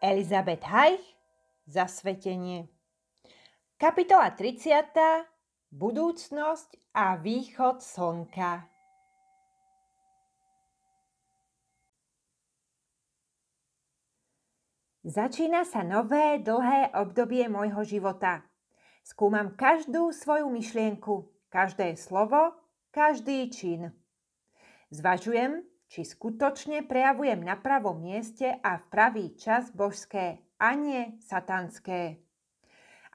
Elizabeth Hajch, Zasvetenie. Kapitola 30. Budúcnosť a východ slnka. Začína sa nové, dlhé obdobie môjho života. Skúmam každú svoju myšlienku, každé slovo, každý čin. Zvažujem, či skutočne prejavujem na pravom mieste a v pravý čas božské a nie satanské.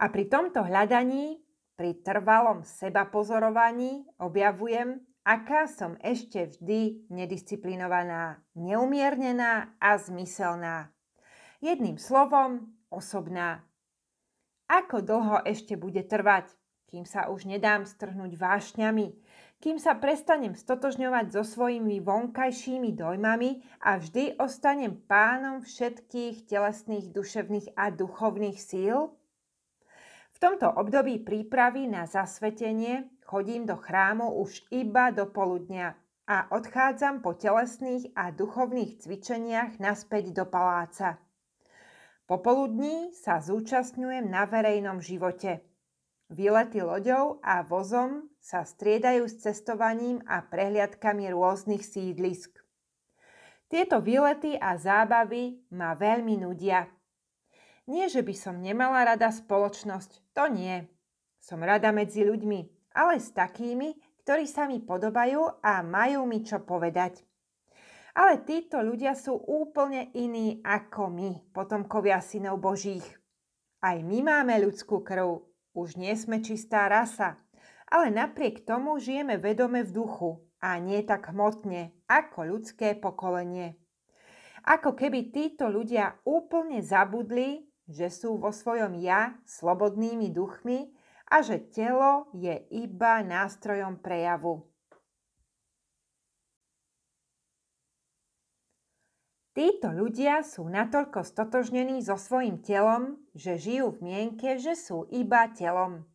A pri tomto hľadaní, pri trvalom seba pozorovaní objavujem, aká som ešte vždy nedisciplinovaná, neumiernená a zmyselná. Jedným slovom, osobná. Ako dlho ešte bude trvať, kým sa už nedám strhnúť vášňami, kým sa prestanem stotožňovať so svojimi vonkajšími dojmami a vždy ostanem pánom všetkých telesných, duševných a duchovných síl? V tomto období prípravy na zasvetenie chodím do chrámu už iba do poludnia a odchádzam po telesných a duchovných cvičeniach naspäť do paláca. Popoludní sa zúčastňujem na verejnom živote – Výlety loďou a vozom sa striedajú s cestovaním a prehliadkami rôznych sídlisk. Tieto výlety a zábavy ma veľmi nudia. Nie, že by som nemala rada spoločnosť, to nie. Som rada medzi ľuďmi, ale s takými, ktorí sa mi podobajú a majú mi čo povedať. Ale títo ľudia sú úplne iní ako my, potomkovia synov Božích. Aj my máme ľudskú krv, už nie sme čistá rasa, ale napriek tomu žijeme vedome v duchu a nie tak hmotne ako ľudské pokolenie. Ako keby títo ľudia úplne zabudli, že sú vo svojom ja slobodnými duchmi a že telo je iba nástrojom prejavu. Títo ľudia sú natoľko stotožnení so svojim telom, že žijú v mienke, že sú iba telom.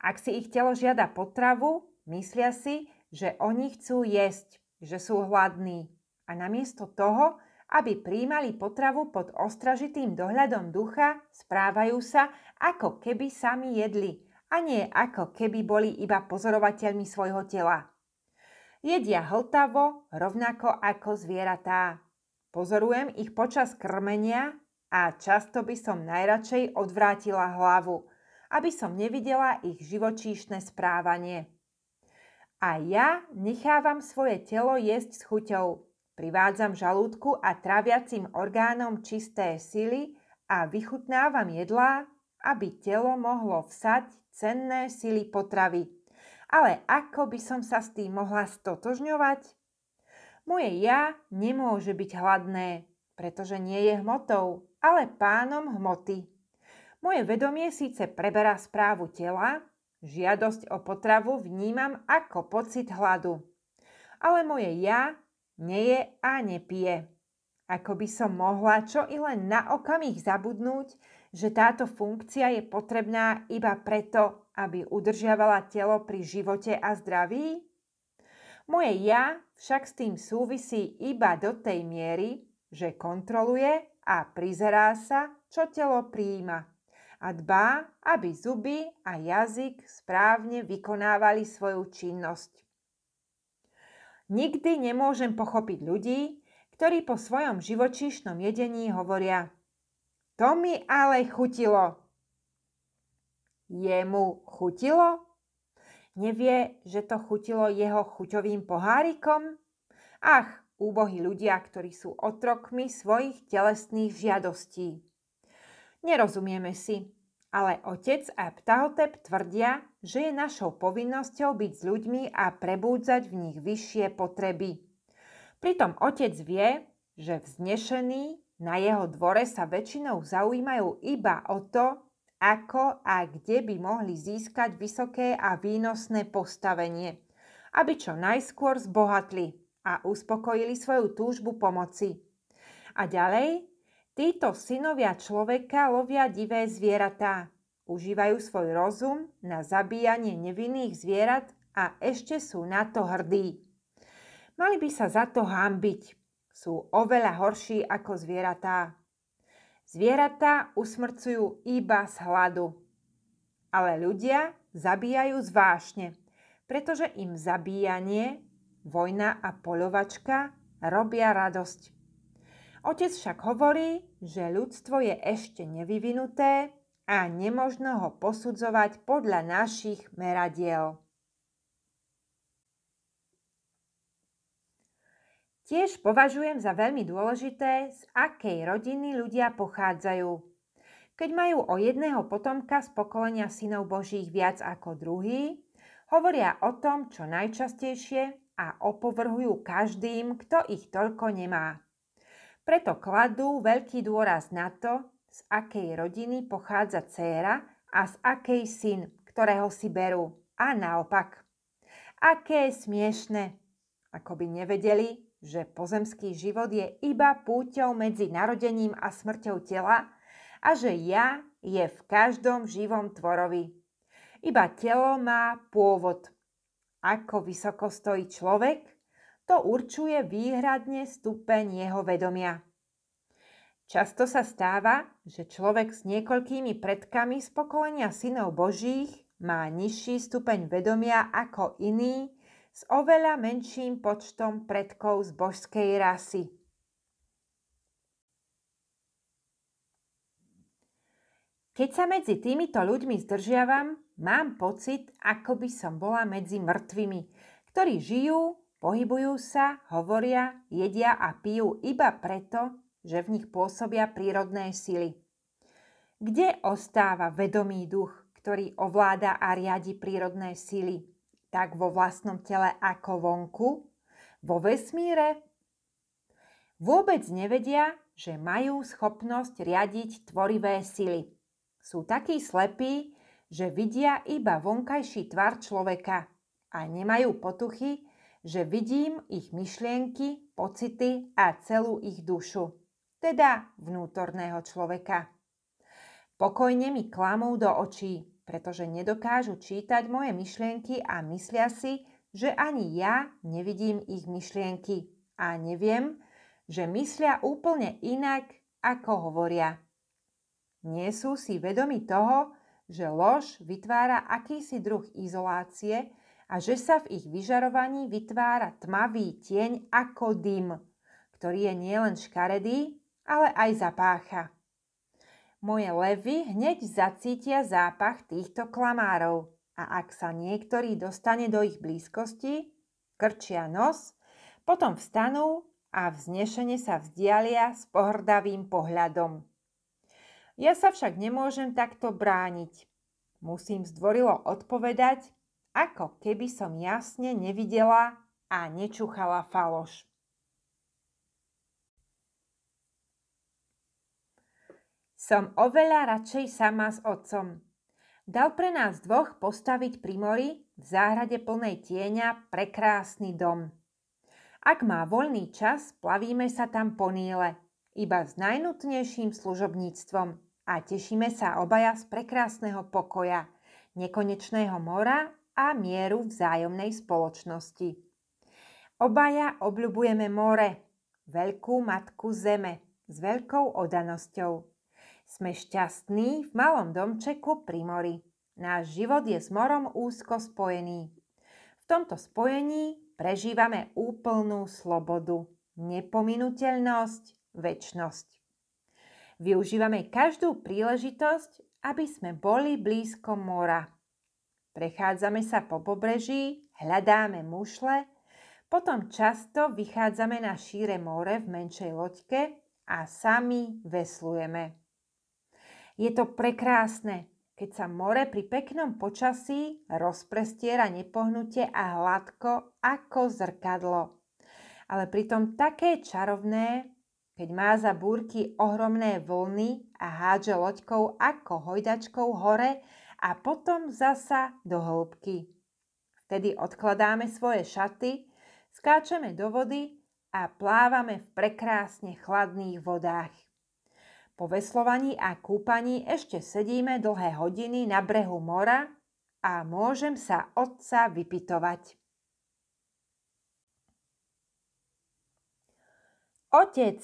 Ak si ich telo žiada potravu, myslia si, že oni chcú jesť, že sú hladní. A namiesto toho, aby príjmali potravu pod ostražitým dohľadom ducha, správajú sa, ako keby sami jedli a nie ako keby boli iba pozorovateľmi svojho tela. Jedia hltavo, rovnako ako zvieratá. Pozorujem ich počas krmenia a často by som najradšej odvrátila hlavu, aby som nevidela ich živočíšne správanie. A ja nechávam svoje telo jesť s chuťou. Privádzam žalúdku a traviacim orgánom čisté sily a vychutnávam jedlá, aby telo mohlo vsať cenné sily potravy. Ale ako by som sa s tým mohla stotožňovať? Moje ja nemôže byť hladné, pretože nie je hmotou, ale pánom hmoty. Moje vedomie síce preberá správu tela, žiadosť o potravu vnímam ako pocit hladu. Ale moje ja neje a nepije. Ako by som mohla čo i len na okamih zabudnúť, že táto funkcia je potrebná iba preto, aby udržiavala telo pri živote a zdraví? Moje ja však s tým súvisí iba do tej miery, že kontroluje a prizerá sa, čo telo príjima a dbá, aby zuby a jazyk správne vykonávali svoju činnosť. Nikdy nemôžem pochopiť ľudí, ktorí po svojom živočíšnom jedení hovoria To mi ale chutilo. Jemu chutilo? Nevie, že to chutilo jeho chuťovým pohárikom? Ach, úbohí ľudia, ktorí sú otrokmi svojich telesných žiadostí. Nerozumieme si, ale otec a ptahotep tvrdia, že je našou povinnosťou byť s ľuďmi a prebúdzať v nich vyššie potreby. Pritom otec vie, že vznešený na jeho dvore sa väčšinou zaujímajú iba o to, ako a kde by mohli získať vysoké a výnosné postavenie, aby čo najskôr zbohatli a uspokojili svoju túžbu pomoci. A ďalej, títo synovia človeka lovia divé zvieratá, užívajú svoj rozum na zabíjanie nevinných zvierat a ešte sú na to hrdí. Mali by sa za to hambiť. Sú oveľa horší ako zvieratá. Zvieratá usmrcujú iba z hladu, ale ľudia zabíjajú zvášne, pretože im zabíjanie, vojna a polovačka robia radosť. Otec však hovorí, že ľudstvo je ešte nevyvinuté a nemožno ho posudzovať podľa našich meradiel. Tiež považujem za veľmi dôležité, z akej rodiny ľudia pochádzajú. Keď majú o jedného potomka z pokolenia synov Božích viac ako druhý, hovoria o tom čo najčastejšie a opovrhujú každým, kto ich toľko nemá. Preto kladú veľký dôraz na to, z akej rodiny pochádza dcéra a z akej syn, ktorého si berú. A naopak. Aké je smiešne. Ako by nevedeli, že pozemský život je iba púťou medzi narodením a smrťou tela a že ja je v každom živom tvorovi. Iba telo má pôvod. Ako vysoko stojí človek, to určuje výhradne stupeň jeho vedomia. Často sa stáva, že človek s niekoľkými predkami z pokolenia synov božích má nižší stupeň vedomia ako iný, s oveľa menším počtom predkov z božskej rasy. Keď sa medzi týmito ľuďmi zdržiavam, mám pocit, ako by som bola medzi mŕtvými, ktorí žijú, pohybujú sa, hovoria, jedia a pijú iba preto, že v nich pôsobia prírodné sily. Kde ostáva vedomý duch, ktorý ovláda a riadi prírodné sily? tak vo vlastnom tele ako vonku, vo vesmíre, vôbec nevedia, že majú schopnosť riadiť tvorivé sily. Sú takí slepí, že vidia iba vonkajší tvar človeka a nemajú potuchy, že vidím ich myšlienky, pocity a celú ich dušu, teda vnútorného človeka. Pokojne mi klamú do očí, pretože nedokážu čítať moje myšlienky a myslia si, že ani ja nevidím ich myšlienky a neviem, že myslia úplne inak, ako hovoria. Nie sú si vedomi toho, že lož vytvára akýsi druh izolácie a že sa v ich vyžarovaní vytvára tmavý tieň ako dym, ktorý je nielen škaredý, ale aj zapácha. Moje levy hneď zacítia zápach týchto klamárov a ak sa niektorý dostane do ich blízkosti, krčia nos, potom vstanú a vznešene sa vzdialia s pohrdavým pohľadom. Ja sa však nemôžem takto brániť. Musím zdvorilo odpovedať, ako keby som jasne nevidela a nečuchala faloš. Som oveľa radšej sama s otcom. Dal pre nás dvoch postaviť pri mori v záhrade plnej tieňa prekrásny dom. Ak má voľný čas, plavíme sa tam po Níle, iba s najnutnejším služobníctvom a tešíme sa obaja z prekrásneho pokoja, nekonečného mora a mieru vzájomnej spoločnosti. Obaja obľubujeme more, veľkú matku zeme, s veľkou odanosťou. Sme šťastní v malom domčeku pri mori. Náš život je s morom úzko spojený. V tomto spojení prežívame úplnú slobodu, nepominuteľnosť, väčnosť. Využívame každú príležitosť, aby sme boli blízko mora. Prechádzame sa po pobreží, hľadáme mušle, potom často vychádzame na šíre more v menšej loďke a sami veslujeme. Je to prekrásne, keď sa more pri peknom počasí rozprestiera nepohnutie a hladko ako zrkadlo. Ale pritom také čarovné, keď má za búrky ohromné vlny a hádže loďkou ako hojdačkou hore a potom zasa do hĺbky. Vtedy odkladáme svoje šaty, skáčeme do vody a plávame v prekrásne chladných vodách. Po veslovaní a kúpaní ešte sedíme dlhé hodiny na brehu mora a môžem sa otca vypitovať. Otec,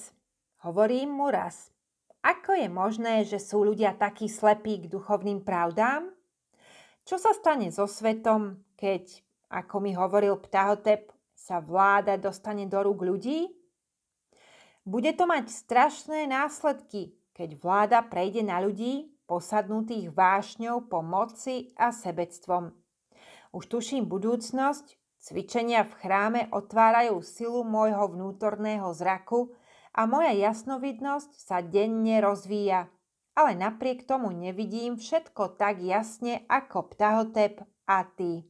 hovorím mu raz, ako je možné, že sú ľudia takí slepí k duchovným pravdám? Čo sa stane so svetom, keď, ako mi hovoril Ptahotep, sa vláda dostane do rúk ľudí? Bude to mať strašné následky, keď vláda prejde na ľudí posadnutých vášňou po moci a sebectvom. Už tuším budúcnosť, cvičenia v chráme otvárajú silu môjho vnútorného zraku a moja jasnovidnosť sa denne rozvíja. Ale napriek tomu nevidím všetko tak jasne ako ptahotep a ty.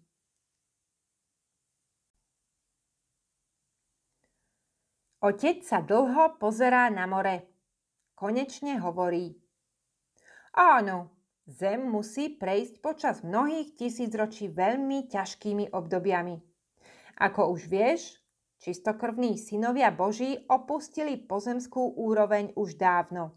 Otec sa dlho pozerá na more. Konečne hovorí. Áno, Zem musí prejsť počas mnohých tisícročí veľmi ťažkými obdobiami. Ako už vieš, čistokrvní synovia Boží opustili pozemskú úroveň už dávno.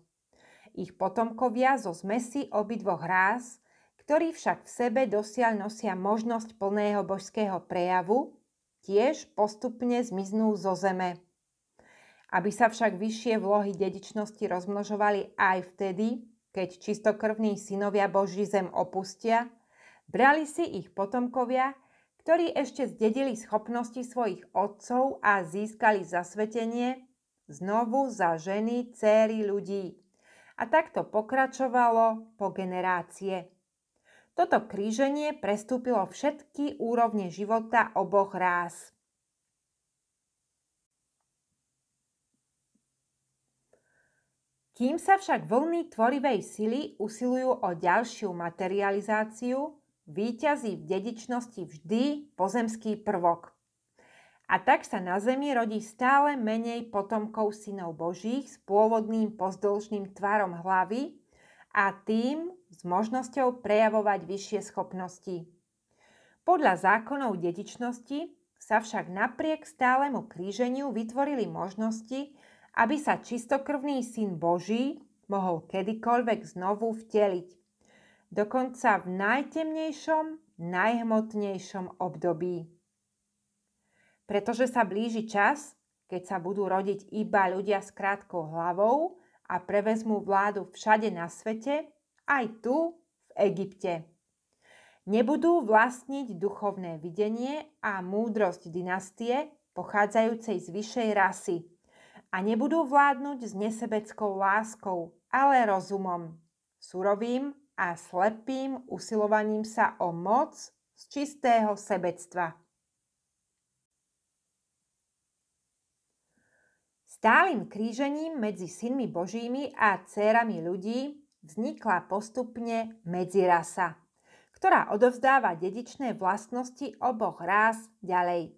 Ich potomkovia zo zmesi obidvoch rás, ktorí však v sebe dosiaľ nosia možnosť plného božského prejavu, tiež postupne zmiznú zo zeme aby sa však vyššie vlohy dedičnosti rozmnožovali aj vtedy, keď čistokrvní synovia Boží zem opustia, brali si ich potomkovia, ktorí ešte zdedili schopnosti svojich otcov a získali zasvetenie znovu za ženy, céry ľudí. A takto pokračovalo po generácie. Toto kríženie prestúpilo všetky úrovne života oboch rás. Kým sa však vlny tvorivej sily usilujú o ďalšiu materializáciu, výťazí v dedičnosti vždy pozemský prvok. A tak sa na Zemi rodí stále menej potomkov synov božích s pôvodným pozdĺžným tvarom hlavy a tým s možnosťou prejavovať vyššie schopnosti. Podľa zákonov dedičnosti sa však napriek stálemu kríženiu vytvorili možnosti, aby sa čistokrvný syn Boží mohol kedykoľvek znovu vteliť, dokonca v najtemnejšom, najhmotnejšom období. Pretože sa blíži čas, keď sa budú rodiť iba ľudia s krátkou hlavou a prevezmú vládu všade na svete, aj tu v Egypte. Nebudú vlastniť duchovné videnie a múdrosť dynastie pochádzajúcej z vyššej rasy – a nebudú vládnuť s nesebeckou láskou, ale rozumom, surovým a slepým usilovaním sa o moc z čistého sebectva. Stálym krížením medzi synmi božími a dcérami ľudí vznikla postupne medzirasa, ktorá odovzdáva dedičné vlastnosti oboch rás ďalej.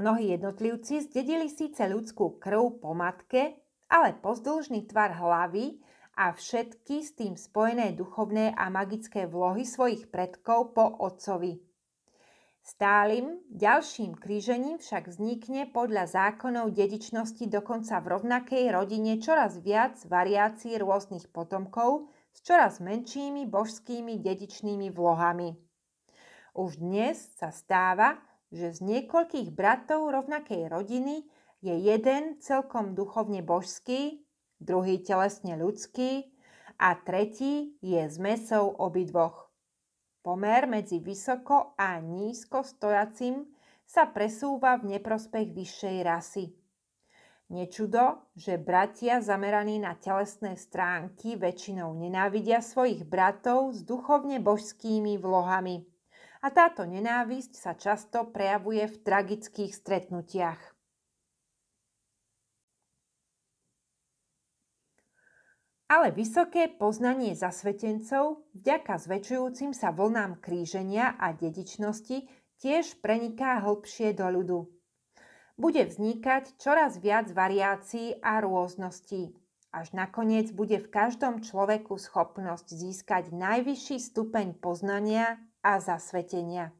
Mnohí jednotlivci zdedili síce ľudskú krv po matke, ale pozdĺžný tvar hlavy a všetky s tým spojené duchovné a magické vlohy svojich predkov po otcovi. Stálym ďalším krížením však vznikne podľa zákonov dedičnosti dokonca v rovnakej rodine čoraz viac variácií rôznych potomkov s čoraz menšími božskými dedičnými vlohami. Už dnes sa stáva, že z niekoľkých bratov rovnakej rodiny je jeden celkom duchovne božský, druhý telesne ľudský a tretí je zmesou obidvoch. Pomer medzi vysoko a nízko stojacím sa presúva v neprospech vyššej rasy. Nečudo, že bratia zameraní na telesné stránky väčšinou nenávidia svojich bratov s duchovne božskými vlohami – a táto nenávisť sa často prejavuje v tragických stretnutiach. Ale vysoké poznanie zasvetencov vďaka zväčšujúcim sa vlnám kríženia a dedičnosti tiež preniká hlbšie do ľudu. Bude vznikať čoraz viac variácií a rôzností. Až nakoniec bude v každom človeku schopnosť získať najvyšší stupeň poznania a zasvetenia.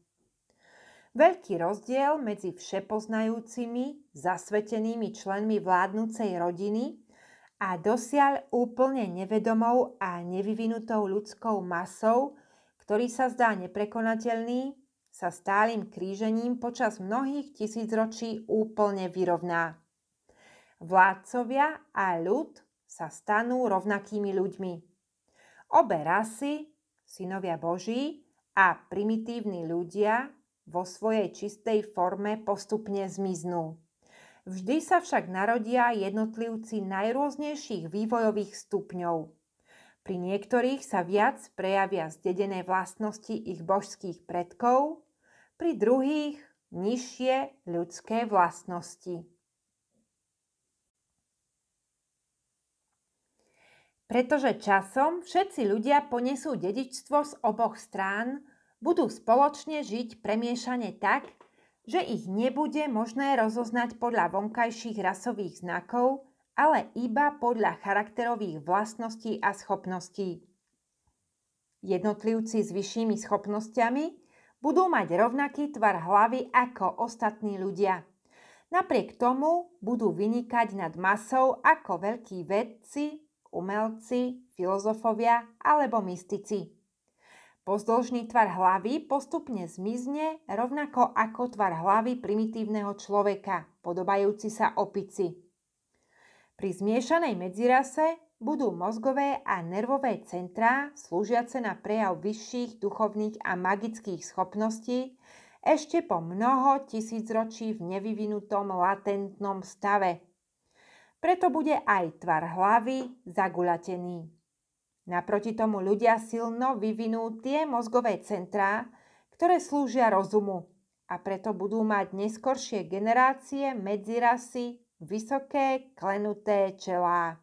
Veľký rozdiel medzi všepoznajúcimi, zasvetenými členmi vládnúcej rodiny a dosiaľ úplne nevedomou a nevyvinutou ľudskou masou, ktorý sa zdá neprekonateľný, sa stálym krížením počas mnohých tisícročí úplne vyrovná. Vládcovia a ľud sa stanú rovnakými ľuďmi. Obe rasy, synovia Boží, a primitívni ľudia vo svojej čistej forme postupne zmiznú. Vždy sa však narodia jednotlivci najrôznejších vývojových stupňov. Pri niektorých sa viac prejavia zdedené vlastnosti ich božských predkov, pri druhých nižšie ľudské vlastnosti. Pretože časom všetci ľudia ponesú dedičstvo z oboch strán, budú spoločne žiť premiešane tak, že ich nebude možné rozoznať podľa vonkajších rasových znakov, ale iba podľa charakterových vlastností a schopností. Jednotlivci s vyššími schopnosťami budú mať rovnaký tvar hlavy ako ostatní ľudia. Napriek tomu budú vynikať nad masou ako veľkí vedci, umelci, filozofovia alebo mystici. Pozdĺžný tvar hlavy postupne zmizne rovnako ako tvar hlavy primitívneho človeka, podobajúci sa opici. Pri zmiešanej medzirase budú mozgové a nervové centrá slúžiace na prejav vyšších duchovných a magických schopností ešte po mnoho tisícročí v nevyvinutom latentnom stave – preto bude aj tvar hlavy zagulatený. Naproti tomu ľudia silno vyvinú tie mozgové centrá, ktoré slúžia rozumu a preto budú mať neskoršie generácie medzirasy vysoké klenuté čelá.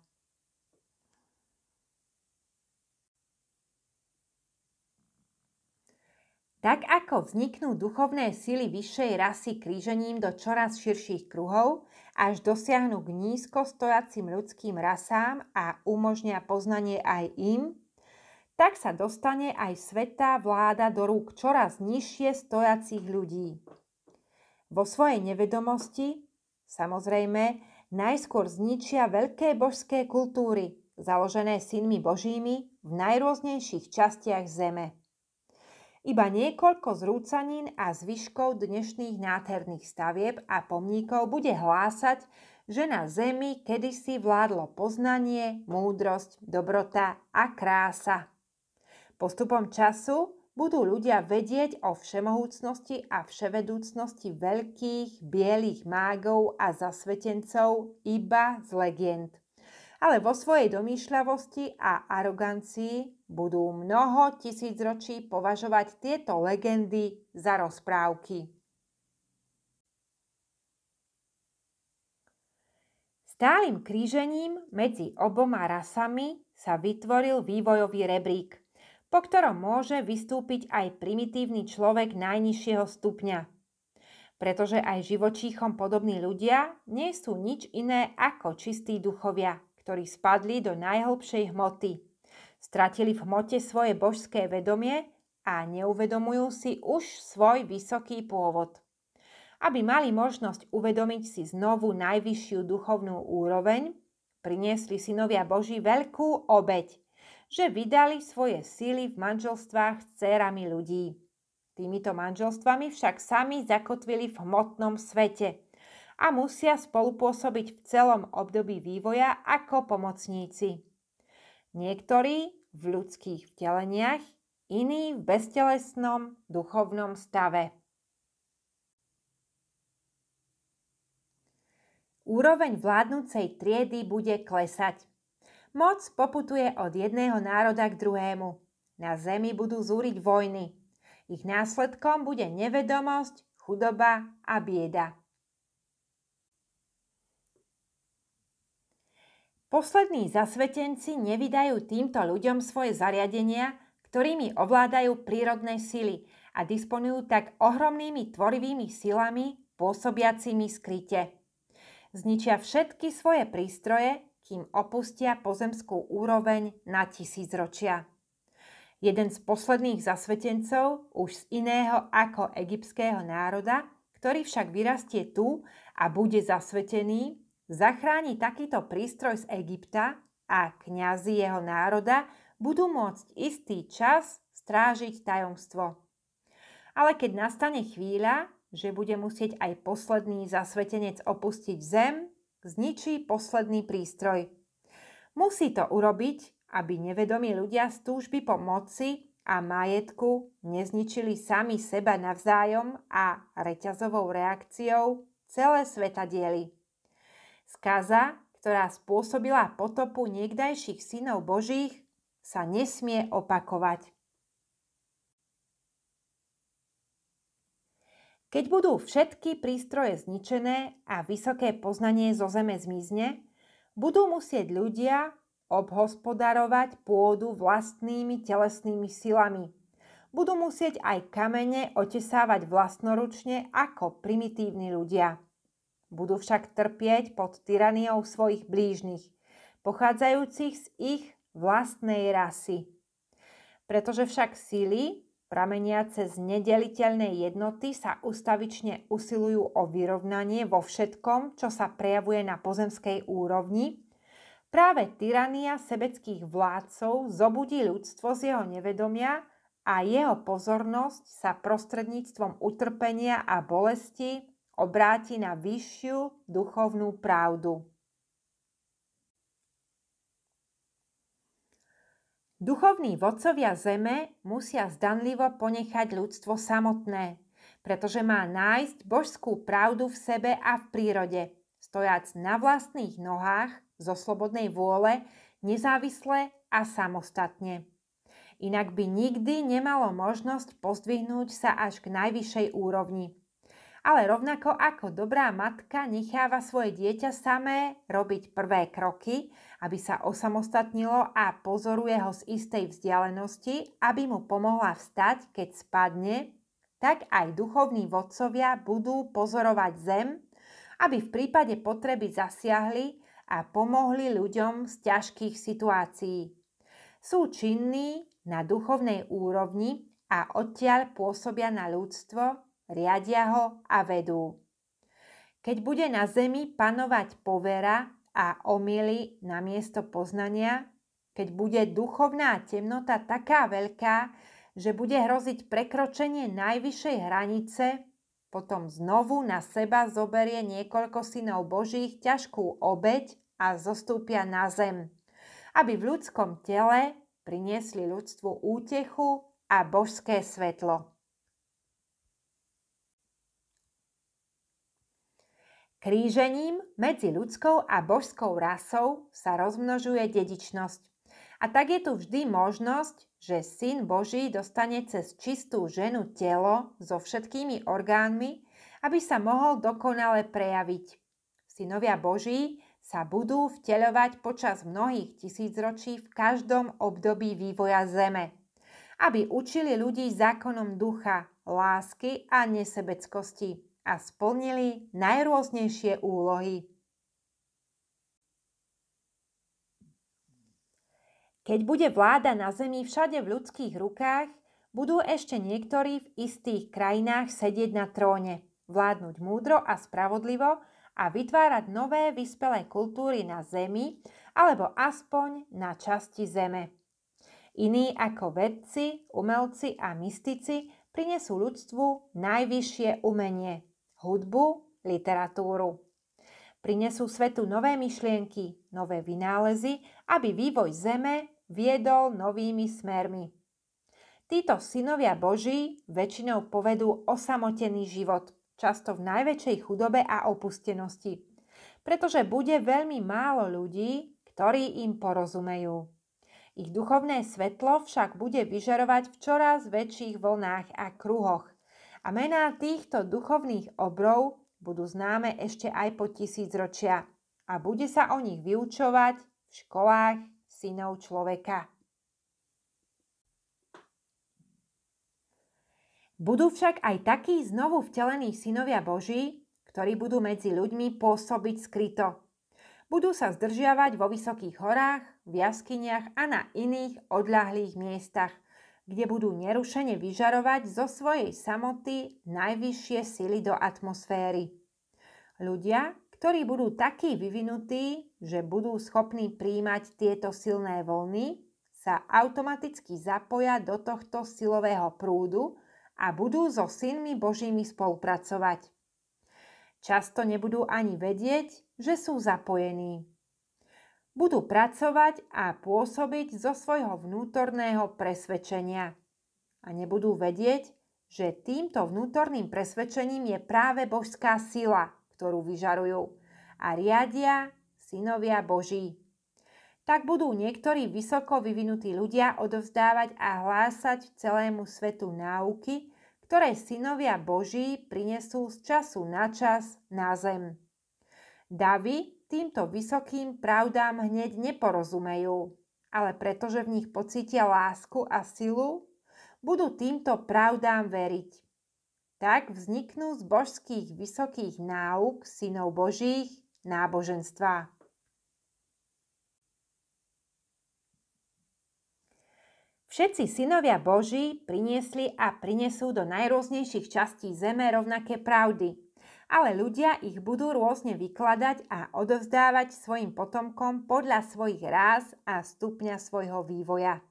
Tak ako vzniknú duchovné sily vyššej rasy krížením do čoraz širších kruhov, až dosiahnu k nízko stojacim ľudským rasám a umožnia poznanie aj im, tak sa dostane aj svetá vláda do rúk čoraz nižšie stojacich ľudí. Vo svojej nevedomosti, samozrejme, najskôr zničia veľké božské kultúry, založené synmi božími v najrôznejších častiach zeme. Iba niekoľko zrúcanín a zvyškov dnešných nádherných stavieb a pomníkov bude hlásať, že na zemi kedysi vládlo poznanie, múdrosť, dobrota a krása. Postupom času budú ľudia vedieť o všemohúcnosti a vševedúcnosti veľkých bielých mágov a zasvetencov iba z legend. Ale vo svojej domýšľavosti a arogancii budú mnoho tisícročí považovať tieto legendy za rozprávky. Stálym krížením medzi oboma rasami sa vytvoril vývojový rebrík, po ktorom môže vystúpiť aj primitívny človek najnižšieho stupňa. Pretože aj živočíchom podobní ľudia nie sú nič iné ako čistí duchovia, ktorí spadli do najhlbšej hmoty – Stratili v hmote svoje božské vedomie a neuvedomujú si už svoj vysoký pôvod. Aby mali možnosť uvedomiť si znovu najvyššiu duchovnú úroveň, priniesli synovia Boží veľkú obeď, že vydali svoje síly v manželstvách s cérami ľudí. Týmito manželstvami však sami zakotvili v hmotnom svete a musia spolupôsobiť v celom období vývoja ako pomocníci. Niektorí v ľudských vteleniach, iní v beztelesnom duchovnom stave. Úroveň vládnúcej triedy bude klesať. Moc poputuje od jedného národa k druhému. Na zemi budú zúriť vojny. Ich následkom bude nevedomosť, chudoba a bieda. Poslední zasvetenci nevydajú týmto ľuďom svoje zariadenia, ktorými ovládajú prírodné sily a disponujú tak ohromnými tvorivými silami pôsobiacimi skryte. Zničia všetky svoje prístroje, kým opustia pozemskú úroveň na tisícročia. Jeden z posledných zasvetencov, už z iného ako egyptského národa, ktorý však vyrastie tu a bude zasvetený, Zachráni takýto prístroj z Egypta a kňazi jeho národa budú môcť istý čas strážiť tajomstvo. Ale keď nastane chvíľa, že bude musieť aj posledný zasvetenec opustiť zem, zničí posledný prístroj. Musí to urobiť, aby nevedomí ľudia z túžby po moci a majetku nezničili sami seba navzájom a reťazovou reakciou celé sveta diely. Skaza, ktorá spôsobila potopu niekdajších synov Božích, sa nesmie opakovať. Keď budú všetky prístroje zničené a vysoké poznanie zo zeme zmizne, budú musieť ľudia obhospodarovať pôdu vlastnými telesnými silami. Budú musieť aj kamene otesávať vlastnoručne ako primitívni ľudia. Budú však trpieť pod tyraniou svojich blížnych, pochádzajúcich z ich vlastnej rasy. Pretože však síly, prameniace z nedeliteľnej jednoty, sa ustavične usilujú o vyrovnanie vo všetkom, čo sa prejavuje na pozemskej úrovni, práve tyrania sebeckých vládcov zobudí ľudstvo z jeho nevedomia a jeho pozornosť sa prostredníctvom utrpenia a bolesti obráti na vyššiu duchovnú pravdu. Duchovní vodcovia zeme musia zdanlivo ponechať ľudstvo samotné, pretože má nájsť božskú pravdu v sebe a v prírode, stojac na vlastných nohách zo slobodnej vôle, nezávisle a samostatne. Inak by nikdy nemalo možnosť pozdvihnúť sa až k najvyššej úrovni, ale rovnako ako dobrá matka necháva svoje dieťa samé robiť prvé kroky, aby sa osamostatnilo a pozoruje ho z istej vzdialenosti, aby mu pomohla vstať, keď spadne, tak aj duchovní vodcovia budú pozorovať zem, aby v prípade potreby zasiahli a pomohli ľuďom z ťažkých situácií. Sú činní na duchovnej úrovni a odtiaľ pôsobia na ľudstvo riadia ho a vedú. Keď bude na zemi panovať povera a omily na miesto poznania, keď bude duchovná temnota taká veľká, že bude hroziť prekročenie najvyššej hranice, potom znovu na seba zoberie niekoľko synov Božích ťažkú obeď a zostúpia na zem, aby v ľudskom tele priniesli ľudstvu útechu a božské svetlo. Krížením medzi ľudskou a božskou rasou sa rozmnožuje dedičnosť. A tak je tu vždy možnosť, že syn Boží dostane cez čistú ženu telo so všetkými orgánmi, aby sa mohol dokonale prejaviť. Synovia Boží sa budú vteľovať počas mnohých tisícročí v každom období vývoja Zeme, aby učili ľudí zákonom ducha, lásky a nesebeckosti a splnili najrôznejšie úlohy. Keď bude vláda na Zemi všade v ľudských rukách, budú ešte niektorí v istých krajinách sedieť na tróne, vládnuť múdro a spravodlivo a vytvárať nové vyspelé kultúry na Zemi alebo aspoň na časti Zeme. Iní ako vedci, umelci a mystici prinesú ľudstvu najvyššie umenie hudbu, literatúru. Prinesú svetu nové myšlienky, nové vynálezy, aby vývoj Zeme viedol novými smermi. Títo synovia Boží väčšinou povedú osamotený život, často v najväčšej chudobe a opustenosti, pretože bude veľmi málo ľudí, ktorí im porozumejú. Ich duchovné svetlo však bude vyžarovať v čoraz väčších vlnách a kruhoch, a mená týchto duchovných obrov budú známe ešte aj po tisíc ročia a bude sa o nich vyučovať v školách synov človeka. Budú však aj takí znovu vtelení synovia Boží, ktorí budú medzi ľuďmi pôsobiť skryto. Budú sa zdržiavať vo vysokých horách, v jaskyniach a na iných odľahlých miestach – kde budú nerušene vyžarovať zo svojej samoty najvyššie sily do atmosféry. Ľudia, ktorí budú takí vyvinutí, že budú schopní príjmať tieto silné vlny, sa automaticky zapoja do tohto silového prúdu a budú so synmi Božími spolupracovať. Často nebudú ani vedieť, že sú zapojení budú pracovať a pôsobiť zo svojho vnútorného presvedčenia. A nebudú vedieť, že týmto vnútorným presvedčením je práve božská sila, ktorú vyžarujú a riadia synovia Boží. Tak budú niektorí vysoko vyvinutí ľudia odovzdávať a hlásať celému svetu náuky, ktoré synovia Boží prinesú z času na čas na zem. Davy týmto vysokým pravdám hneď neporozumejú, ale pretože v nich pocítia lásku a silu, budú týmto pravdám veriť. Tak vzniknú z božských vysokých náuk synov božích náboženstva. Všetci synovia Boží priniesli a prinesú do najrôznejších častí zeme rovnaké pravdy – ale ľudia ich budú rôzne vykladať a odovzdávať svojim potomkom podľa svojich ráz a stupňa svojho vývoja.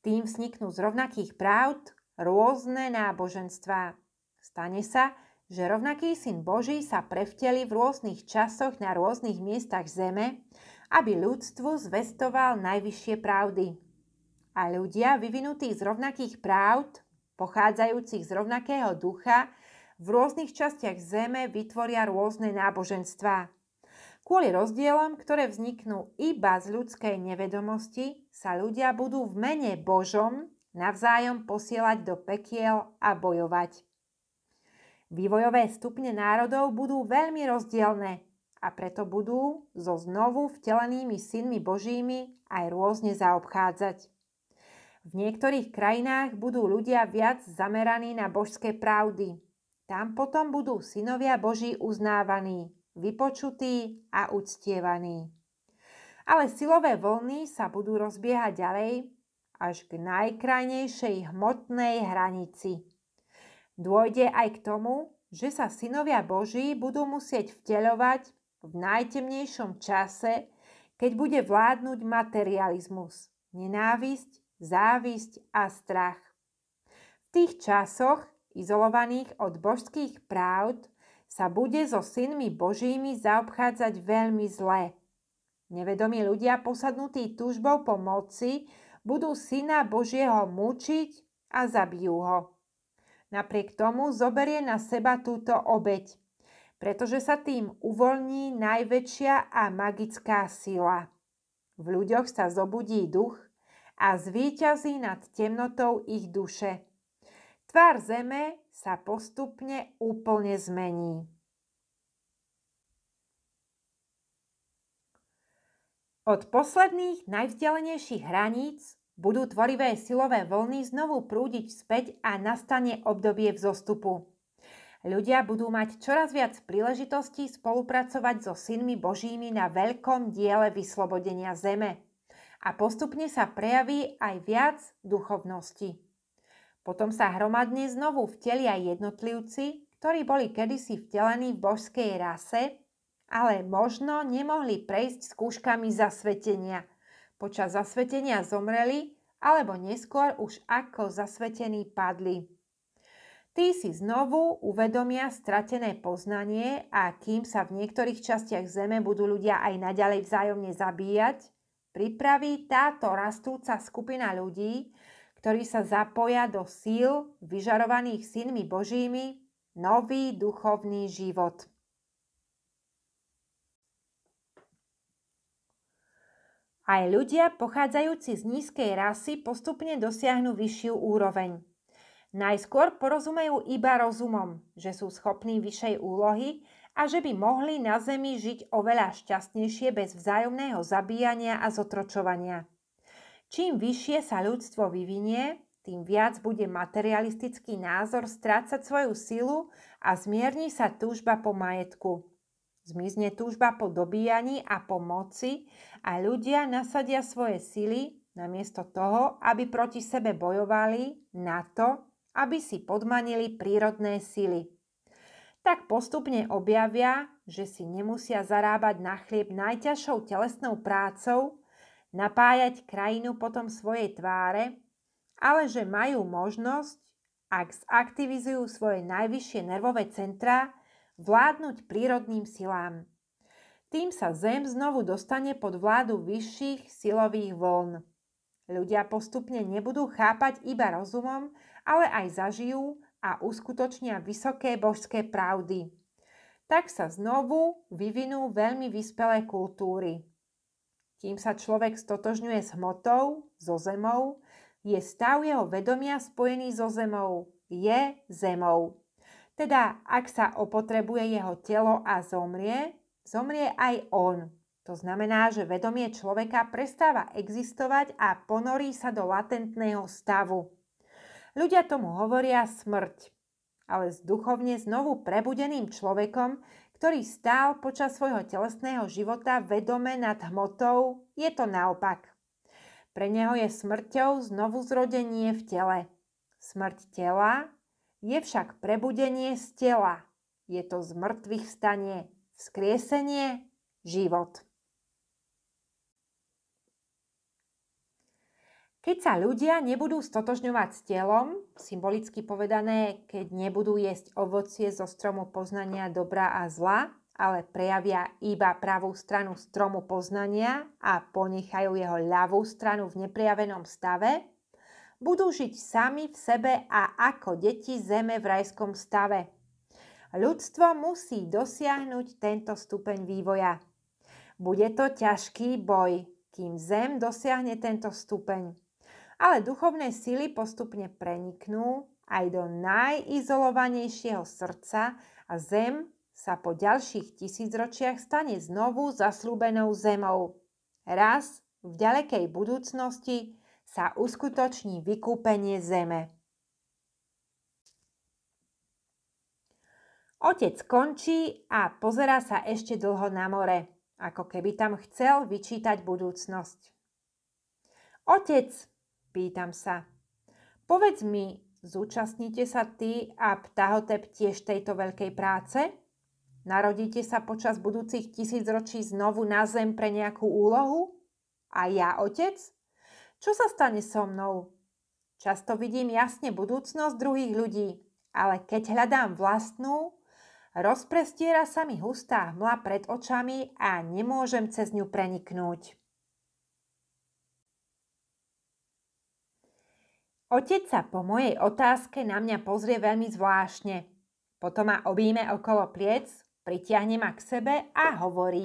Tým vzniknú z rovnakých pravd rôzne náboženstvá. Stane sa, že rovnaký syn Boží sa prevteli v rôznych časoch na rôznych miestach zeme, aby ľudstvu zvestoval najvyššie pravdy. A ľudia vyvinutí z rovnakých práv, pochádzajúcich z rovnakého ducha, v rôznych častiach Zeme vytvoria rôzne náboženstvá. Kvôli rozdielom, ktoré vzniknú iba z ľudskej nevedomosti, sa ľudia budú v mene Božom navzájom posielať do pekiel a bojovať. Vývojové stupne národov budú veľmi rozdielne a preto budú so znovu vtelenými synmi Božími aj rôzne zaobchádzať. V niektorých krajinách budú ľudia viac zameraní na božské pravdy, tam potom budú synovia Boží uznávaní, vypočutí a uctievaní. Ale silové vlny sa budú rozbiehať ďalej až k najkrajnejšej hmotnej hranici. Dôjde aj k tomu, že sa synovia Boží budú musieť vteľovať v najtemnejšom čase, keď bude vládnuť materializmus, nenávisť, závisť a strach. V tých časoch izolovaných od božských právd, sa bude so synmi božími zaobchádzať veľmi zle. Nevedomí ľudia posadnutí túžbou po moci budú syna Božieho mučiť a zabijú ho. Napriek tomu zoberie na seba túto obeď, pretože sa tým uvoľní najväčšia a magická sila. V ľuďoch sa zobudí duch a zvíťazí nad temnotou ich duše. Tvár Zeme sa postupne úplne zmení. Od posledných najvzdialenejších hraníc budú tvorivé silové vlny znovu prúdiť späť a nastane obdobie vzostupu. Ľudia budú mať čoraz viac príležitostí spolupracovať so synmi božími na veľkom diele vyslobodenia zeme. A postupne sa prejaví aj viac duchovnosti. Potom sa hromadne znovu vtelia jednotlivci, ktorí boli kedysi vtelení v božskej rase, ale možno nemohli prejsť kúškami zasvetenia. Počas zasvetenia zomreli, alebo neskôr už ako zasvetení padli. Tí si znovu uvedomia stratené poznanie a kým sa v niektorých častiach Zeme budú ľudia aj naďalej vzájomne zabíjať, pripraví táto rastúca skupina ľudí ktorí sa zapoja do síl vyžarovaných synmi Božími nový duchovný život. Aj ľudia pochádzajúci z nízkej rasy postupne dosiahnu vyššiu úroveň. Najskôr porozumejú iba rozumom, že sú schopní vyššej úlohy a že by mohli na Zemi žiť oveľa šťastnejšie bez vzájomného zabíjania a zotročovania. Čím vyššie sa ľudstvo vyvinie, tým viac bude materialistický názor strácať svoju silu a zmierni sa túžba po majetku. Zmizne túžba po dobíjaní a po moci a ľudia nasadia svoje sily namiesto toho, aby proti sebe bojovali na to, aby si podmanili prírodné sily. Tak postupne objavia, že si nemusia zarábať na chlieb najťažšou telesnou prácou, napájať krajinu potom svojej tváre, ale že majú možnosť, ak zaktivizujú svoje najvyššie nervové centrá, vládnuť prírodným silám. Tým sa Zem znovu dostane pod vládu vyšších silových vln. Ľudia postupne nebudú chápať iba rozumom, ale aj zažijú a uskutočnia vysoké božské pravdy. Tak sa znovu vyvinú veľmi vyspelé kultúry kým sa človek stotožňuje s hmotou, so zemou, je stav jeho vedomia spojený so zemou, je zemou. Teda, ak sa opotrebuje jeho telo a zomrie, zomrie aj on. To znamená, že vedomie človeka prestáva existovať a ponorí sa do latentného stavu. Ľudia tomu hovoria smrť. Ale s duchovne znovu prebudeným človekom ktorý stál počas svojho telesného života vedome nad hmotou, je to naopak. Pre neho je smrťou znovu zrodenie v tele. Smrť tela je však prebudenie z tela. Je to zmrtvých stanie, vzkriesenie, život. Keď sa ľudia nebudú stotožňovať s telom, symbolicky povedané, keď nebudú jesť ovocie zo stromu poznania dobra a zla, ale prejavia iba pravú stranu stromu poznania a ponechajú jeho ľavú stranu v neprijavenom stave, budú žiť sami v sebe a ako deti zeme v rajskom stave. Ľudstvo musí dosiahnuť tento stupeň vývoja. Bude to ťažký boj, kým zem dosiahne tento stupeň ale duchovné sily postupne preniknú aj do najizolovanejšieho srdca a zem sa po ďalších tisícročiach stane znovu zaslúbenou zemou. Raz v ďalekej budúcnosti sa uskutoční vykúpenie zeme. Otec končí a pozerá sa ešte dlho na more, ako keby tam chcel vyčítať budúcnosť. Otec, Pýtam sa. Povedz mi, zúčastnite sa ty a Ptahotep tiež tejto veľkej práce? Narodíte sa počas budúcich tisícročí znovu na zem pre nejakú úlohu? A ja, otec? Čo sa stane so mnou? Často vidím jasne budúcnosť druhých ľudí, ale keď hľadám vlastnú, rozprestiera sa mi hustá hmla pred očami a nemôžem cez ňu preniknúť. Otec sa po mojej otázke na mňa pozrie veľmi zvláštne. Potom ma objíme okolo pliec, pritiahne ma k sebe a hovorí.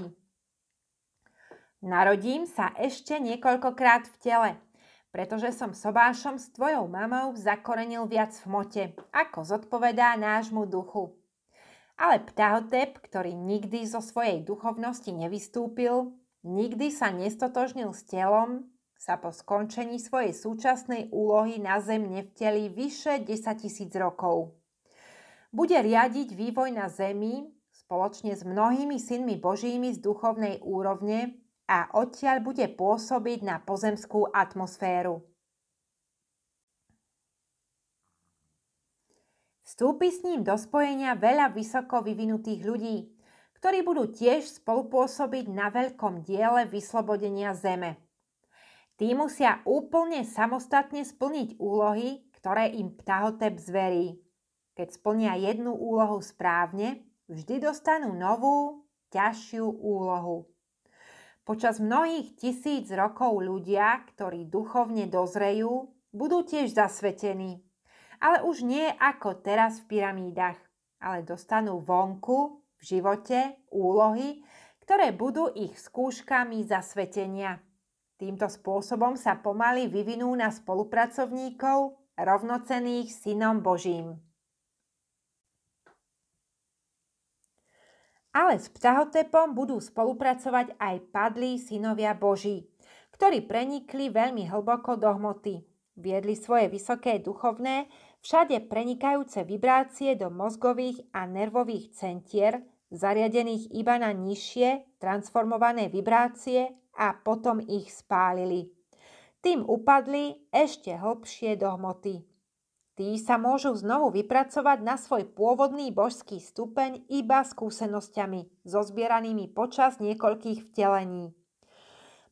Narodím sa ešte niekoľkokrát v tele, pretože som sobášom s tvojou mamou zakorenil viac v mote, ako zodpovedá nášmu duchu. Ale ptahotep, ktorý nikdy zo svojej duchovnosti nevystúpil, nikdy sa nestotožnil s telom, sa po skončení svojej súčasnej úlohy na Zem nevteli vyše 10 000 rokov. Bude riadiť vývoj na Zemi spoločne s mnohými synmi božími z duchovnej úrovne a odtiaľ bude pôsobiť na pozemskú atmosféru. Vstúpi s ním do spojenia veľa vysoko vyvinutých ľudí, ktorí budú tiež spolupôsobiť na veľkom diele vyslobodenia Zeme – Tí musia úplne samostatne splniť úlohy, ktoré im ptahotep zverí. Keď splnia jednu úlohu správne, vždy dostanú novú, ťažšiu úlohu. Počas mnohých tisíc rokov ľudia, ktorí duchovne dozrejú, budú tiež zasvetení. Ale už nie ako teraz v pyramídach, ale dostanú vonku, v živote, úlohy, ktoré budú ich skúškami zasvetenia. Týmto spôsobom sa pomaly vyvinú na spolupracovníkov rovnocených synom Božím. Ale s ptahotepom budú spolupracovať aj padlí synovia Boží, ktorí prenikli veľmi hlboko do hmoty. Viedli svoje vysoké duchovné, všade prenikajúce vibrácie do mozgových a nervových centier, zariadených iba na nižšie transformované vibrácie a potom ich spálili. Tým upadli ešte hlbšie do hmoty. Tí sa môžu znovu vypracovať na svoj pôvodný božský stupeň iba skúsenosťami, zozbieranými počas niekoľkých vtelení.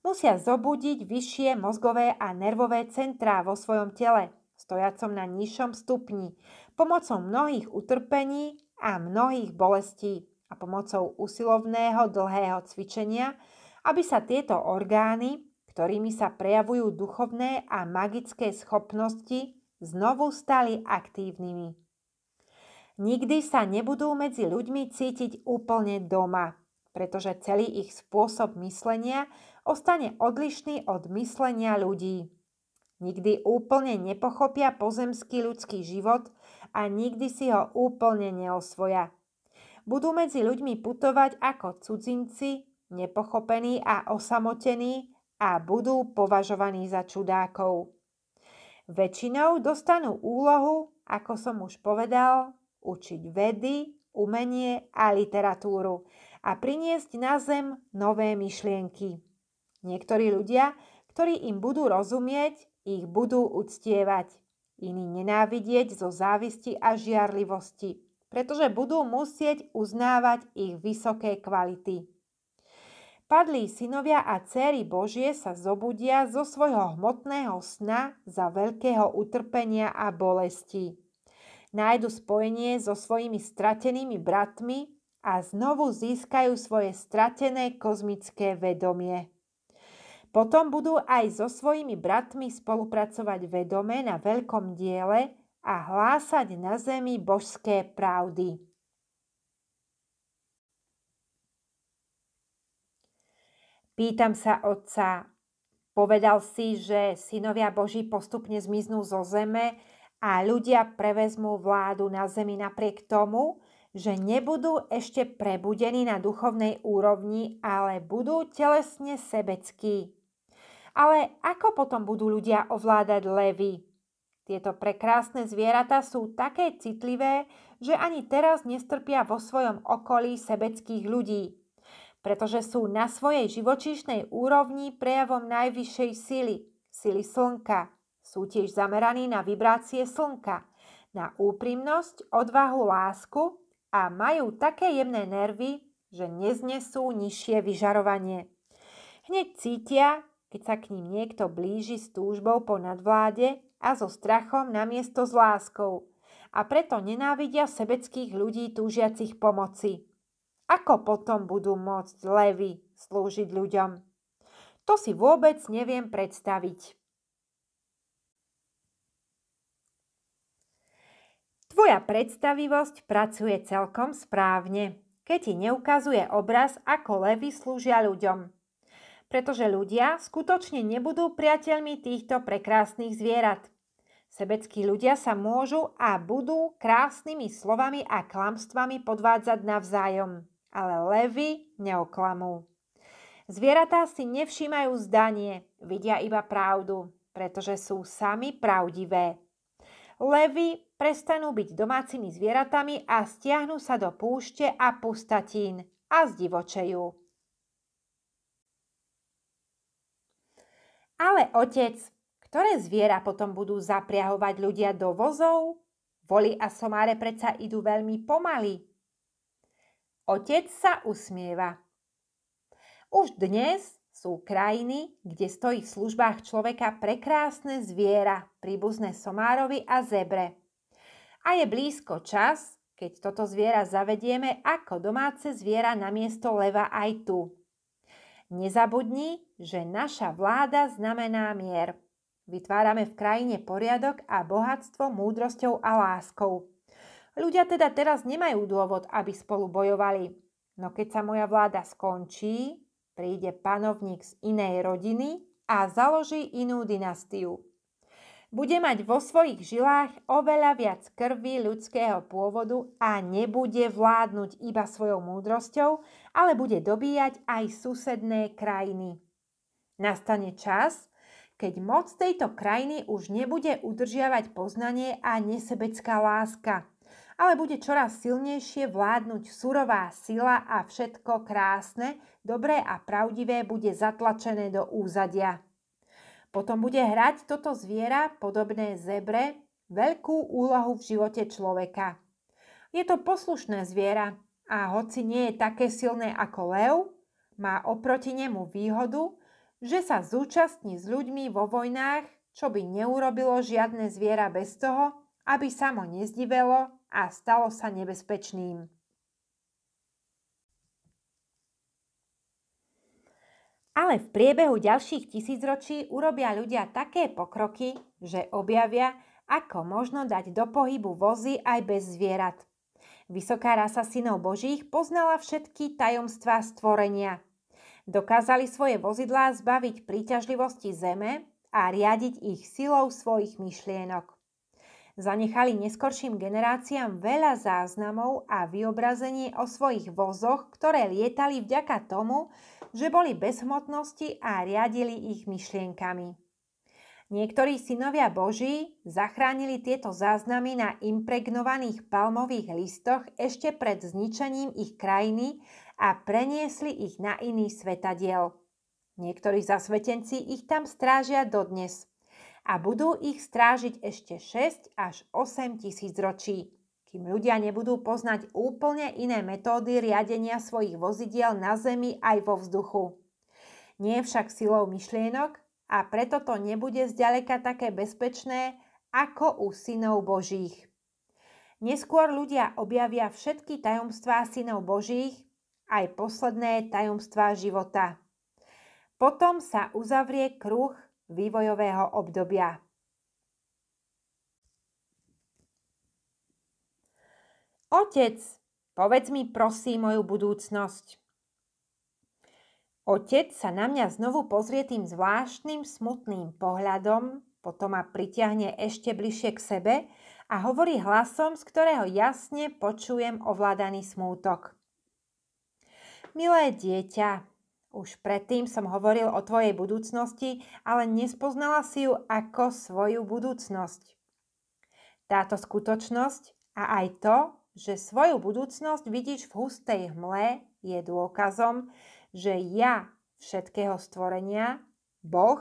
Musia zobudiť vyššie mozgové a nervové centrá vo svojom tele, stojacom na nižšom stupni, pomocou mnohých utrpení a mnohých bolestí a pomocou usilovného dlhého cvičenia – aby sa tieto orgány, ktorými sa prejavujú duchovné a magické schopnosti, znovu stali aktívnymi. Nikdy sa nebudú medzi ľuďmi cítiť úplne doma, pretože celý ich spôsob myslenia ostane odlišný od myslenia ľudí. Nikdy úplne nepochopia pozemský ľudský život a nikdy si ho úplne neosvoja. Budú medzi ľuďmi putovať ako cudzinci nepochopení a osamotení a budú považovaní za čudákov. Väčšinou dostanú úlohu, ako som už povedal, učiť vedy, umenie a literatúru a priniesť na zem nové myšlienky. Niektorí ľudia, ktorí im budú rozumieť, ich budú uctievať, iní nenávidieť zo závisti a žiarlivosti, pretože budú musieť uznávať ich vysoké kvality padlí synovia a céry Božie sa zobudia zo svojho hmotného sna za veľkého utrpenia a bolesti. Nájdu spojenie so svojimi stratenými bratmi a znovu získajú svoje stratené kozmické vedomie. Potom budú aj so svojimi bratmi spolupracovať vedome na veľkom diele a hlásať na zemi božské pravdy. Pýtam sa otca, povedal si, že synovia Boží postupne zmiznú zo zeme a ľudia prevezmú vládu na zemi napriek tomu, že nebudú ešte prebudení na duchovnej úrovni, ale budú telesne sebeckí. Ale ako potom budú ľudia ovládať levy? Tieto prekrásne zvieratá sú také citlivé, že ani teraz nestrpia vo svojom okolí sebeckých ľudí pretože sú na svojej živočíšnej úrovni prejavom najvyššej sily, sily slnka. Sú tiež zameraní na vibrácie slnka, na úprimnosť, odvahu, lásku a majú také jemné nervy, že neznesú nižšie vyžarovanie. Hneď cítia, keď sa k ním niekto blíži s túžbou po nadvláde a so strachom na miesto s láskou a preto nenávidia sebeckých ľudí túžiacich pomoci. Ako potom budú môcť levy slúžiť ľuďom? To si vôbec neviem predstaviť. Tvoja predstavivosť pracuje celkom správne, keď ti neukazuje obraz, ako levy slúžia ľuďom. Pretože ľudia skutočne nebudú priateľmi týchto prekrásnych zvierat. Sebeckí ľudia sa môžu a budú krásnymi slovami a klamstvami podvádzať navzájom ale levy neoklamú. Zvieratá si nevšímajú zdanie, vidia iba pravdu, pretože sú sami pravdivé. Levy prestanú byť domácimi zvieratami a stiahnu sa do púšte a pustatín a zdivočejú. Ale otec, ktoré zviera potom budú zapriahovať ľudia do vozov? Voli a somáre predsa idú veľmi pomaly, Otec sa usmieva. Už dnes sú krajiny, kde stojí v službách človeka prekrásne zviera, príbuzné somárovi a zebre. A je blízko čas, keď toto zviera zavedieme ako domáce zviera na miesto leva aj tu. Nezabudni, že naša vláda znamená mier. Vytvárame v krajine poriadok a bohatstvo múdrosťou a láskou. Ľudia teda teraz nemajú dôvod, aby spolu bojovali. No keď sa moja vláda skončí, príde panovník z inej rodiny a založí inú dynastiu. Bude mať vo svojich žilách oveľa viac krvi ľudského pôvodu a nebude vládnuť iba svojou múdrosťou, ale bude dobíjať aj susedné krajiny. Nastane čas, keď moc tejto krajiny už nebude udržiavať poznanie a nesebecká láska – ale bude čoraz silnejšie vládnuť surová sila a všetko krásne, dobré a pravdivé bude zatlačené do úzadia. Potom bude hrať toto zviera, podobné zebre, veľkú úlohu v živote človeka. Je to poslušné zviera a hoci nie je také silné ako lev, má oproti nemu výhodu, že sa zúčastní s ľuďmi vo vojnách, čo by neurobilo žiadne zviera bez toho, aby samo nezdivelo a stalo sa nebezpečným. Ale v priebehu ďalších tisícročí urobia ľudia také pokroky, že objavia, ako možno dať do pohybu vozy aj bez zvierat. Vysoká rasa synov božích poznala všetky tajomstvá stvorenia. Dokázali svoje vozidlá zbaviť príťažlivosti zeme a riadiť ich silou svojich myšlienok. Zanechali neskorším generáciám veľa záznamov a vyobrazenie o svojich vozoch, ktoré lietali vďaka tomu, že boli bez hmotnosti a riadili ich myšlienkami. Niektorí synovia Boží zachránili tieto záznamy na impregnovaných palmových listoch ešte pred zničením ich krajiny a preniesli ich na iný svetadiel. Niektorí zasvetenci ich tam strážia dodnes a budú ich strážiť ešte 6 až 8 tisíc ročí, kým ľudia nebudú poznať úplne iné metódy riadenia svojich vozidiel na Zemi aj vo vzduchu. Nie však silou myšlienok a preto to nebude zďaleka také bezpečné ako u synov Božích. Neskôr ľudia objavia všetky tajomstvá synov Božích, aj posledné tajomstvá života. Potom sa uzavrie kruh vývojového obdobia. Otec, povedz mi prosím moju budúcnosť. Otec sa na mňa znovu pozrie tým zvláštnym smutným pohľadom, potom ma pritiahne ešte bližšie k sebe a hovorí hlasom, z ktorého jasne počujem ovládaný smútok. Milé dieťa, už predtým som hovoril o tvojej budúcnosti, ale nespoznala si ju ako svoju budúcnosť. Táto skutočnosť a aj to, že svoju budúcnosť vidíš v hustej hmle, je dôkazom, že ja všetkého stvorenia, Boh,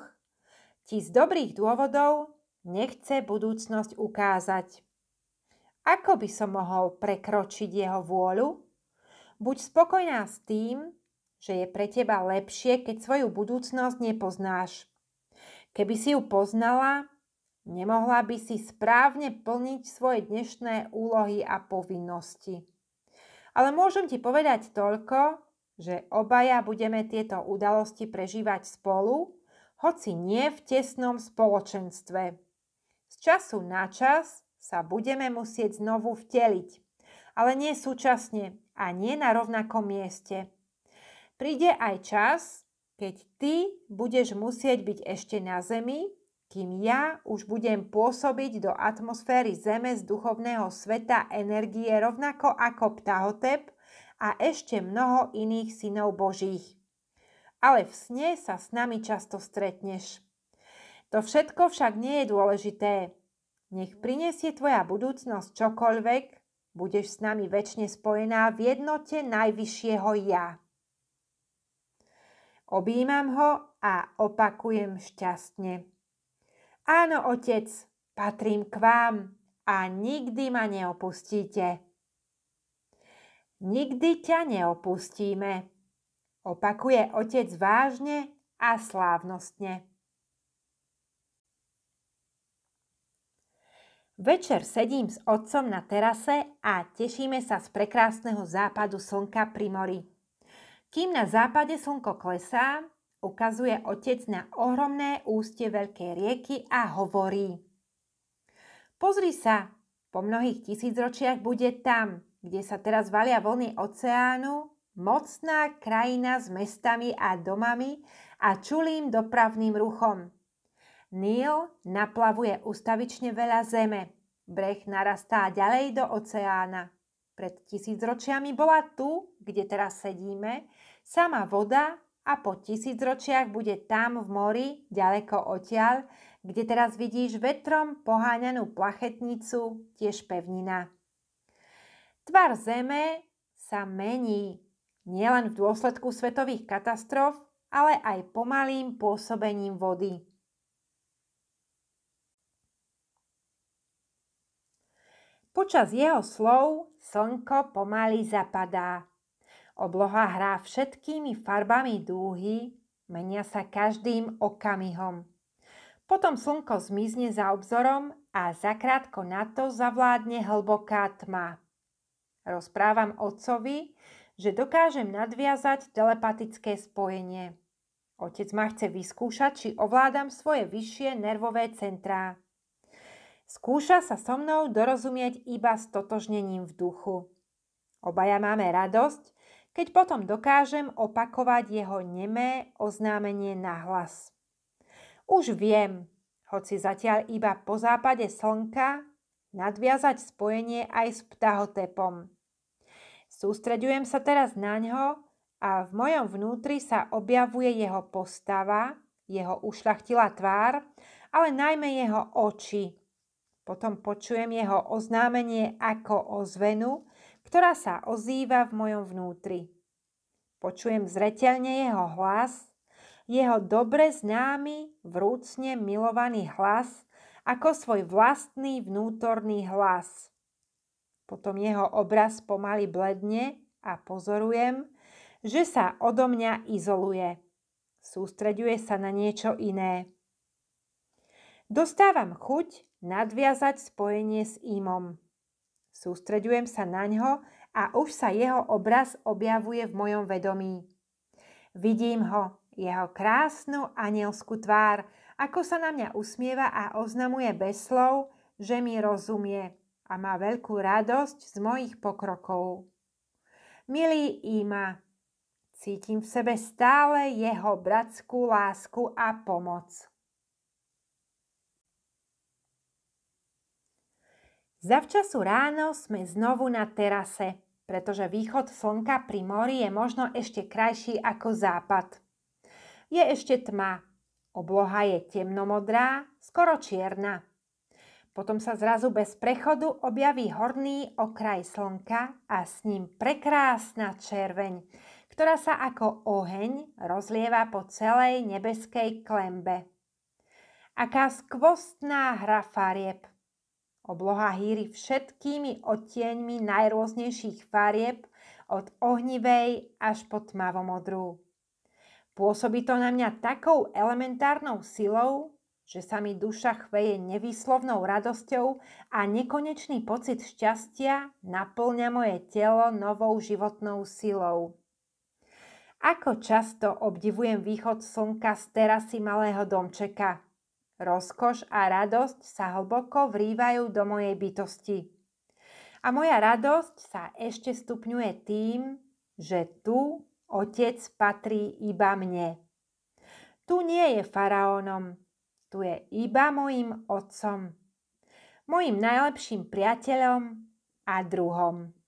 ti z dobrých dôvodov nechce budúcnosť ukázať. Ako by som mohol prekročiť jeho vôľu? Buď spokojná s tým, že je pre teba lepšie, keď svoju budúcnosť nepoznáš. Keby si ju poznala, nemohla by si správne plniť svoje dnešné úlohy a povinnosti. Ale môžem ti povedať toľko, že obaja budeme tieto udalosti prežívať spolu, hoci nie v tesnom spoločenstve. Z času na čas sa budeme musieť znovu vteliť, ale nie súčasne a nie na rovnakom mieste. Príde aj čas, keď ty budeš musieť byť ešte na zemi, kým ja už budem pôsobiť do atmosféry zeme z duchovného sveta energie rovnako ako Ptahotep a ešte mnoho iných synov božích. Ale v sne sa s nami často stretneš. To všetko však nie je dôležité. Nech prinesie tvoja budúcnosť čokoľvek, budeš s nami väčšine spojená v jednote najvyššieho ja. Objímam ho a opakujem šťastne. Áno, otec, patrím k vám a nikdy ma neopustíte. Nikdy ťa neopustíme, opakuje otec vážne a slávnostne. Večer sedím s otcom na terase a tešíme sa z prekrásneho západu slnka pri mori. Kým na západe slnko klesá, ukazuje otec na ohromné ústie veľkej rieky a hovorí. Pozri sa, po mnohých tisícročiach bude tam, kde sa teraz valia vlny oceánu, mocná krajina s mestami a domami a čulým dopravným ruchom. Níl naplavuje ustavične veľa zeme. Breh narastá ďalej do oceána. Pred tisícročiami bola tu, kde teraz sedíme, Sama voda a po tisícročiach bude tam v mori, ďaleko odtiaľ, kde teraz vidíš vetrom poháňanú plachetnicu, tiež pevnina. Tvar zeme sa mení, nielen v dôsledku svetových katastrof, ale aj pomalým pôsobením vody. Počas jeho slov slnko pomaly zapadá. Obloha hrá všetkými farbami dúhy, menia sa každým okamihom. Potom slnko zmizne za obzorom a zakrátko na to zavládne hlboká tma. Rozprávam otcovi, že dokážem nadviazať telepatické spojenie. Otec ma chce vyskúšať, či ovládam svoje vyššie nervové centrá. Skúša sa so mnou dorozumieť iba s totožnením v duchu. Obaja máme radosť, keď potom dokážem opakovať jeho nemé oznámenie na hlas. Už viem, hoci zatiaľ iba po západe slnka, nadviazať spojenie aj s ptahotepom. Sústreďujem sa teraz na ňo a v mojom vnútri sa objavuje jeho postava, jeho ušľachtilá tvár, ale najmä jeho oči. Potom počujem jeho oznámenie ako ozvenu ktorá sa ozýva v mojom vnútri. Počujem zretelne jeho hlas, jeho dobre známy, vrúcne milovaný hlas, ako svoj vlastný vnútorný hlas. Potom jeho obraz pomaly bledne a pozorujem, že sa odo mňa izoluje. Sústreďuje sa na niečo iné. Dostávam chuť nadviazať spojenie s imom. Sústreďujem sa na ňo a už sa jeho obraz objavuje v mojom vedomí. Vidím ho, jeho krásnu anielskú tvár, ako sa na mňa usmieva a oznamuje bez slov, že mi rozumie a má veľkú radosť z mojich pokrokov. Milý Ima, cítim v sebe stále jeho bratskú lásku a pomoc. Zavčasu ráno sme znovu na terase, pretože východ slnka pri mori je možno ešte krajší ako západ. Je ešte tma, obloha je temnomodrá, skoro čierna. Potom sa zrazu bez prechodu objaví horný okraj slnka a s ním prekrásna červeň, ktorá sa ako oheň rozlieva po celej nebeskej klembe. Aká skvostná hra farieb! Obloha hýri všetkými odtieňmi najrôznejších farieb od ohnivej až po tmavomodrú. Pôsobí to na mňa takou elementárnou silou, že sa mi duša chveje nevýslovnou radosťou a nekonečný pocit šťastia naplňa moje telo novou životnou silou. Ako často obdivujem východ slnka z terasy malého domčeka – Rozkoš a radosť sa hlboko vrývajú do mojej bytosti. A moja radosť sa ešte stupňuje tým, že tu otec patrí iba mne. Tu nie je faraónom, tu je iba mojim otcom, mojim najlepším priateľom a druhom.